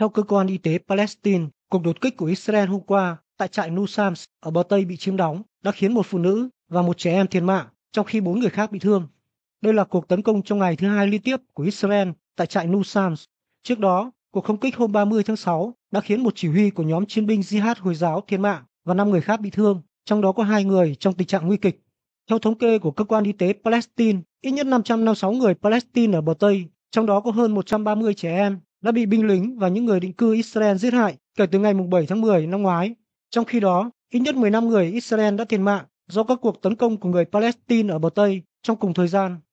Theo cơ quan y tế Palestine, cuộc đột kích của Israel hôm qua tại trại Nusams ở bờ Tây bị chiếm đóng đã khiến một phụ nữ và một trẻ em thiệt mạng, trong khi bốn người khác bị thương. Đây là cuộc tấn công trong ngày thứ hai liên tiếp của Israel tại trại Nusams. Trước đó, cuộc không kích hôm 30 tháng 6 đã khiến một chỉ huy của nhóm chiến binh Jihad Hồi giáo thiệt mạng và năm người khác bị thương, trong đó có hai người trong tình trạng nguy kịch. Theo thống kê của cơ quan y tế Palestine, ít nhất 556 người Palestine ở bờ Tây, trong đó có hơn 130 trẻ em đã bị binh lính và những người định cư Israel giết hại kể từ ngày 7 tháng 10 năm ngoái. Trong khi đó, ít nhất 15 người Israel đã thiệt mạng do các cuộc tấn công của người Palestine ở bờ Tây trong cùng thời gian.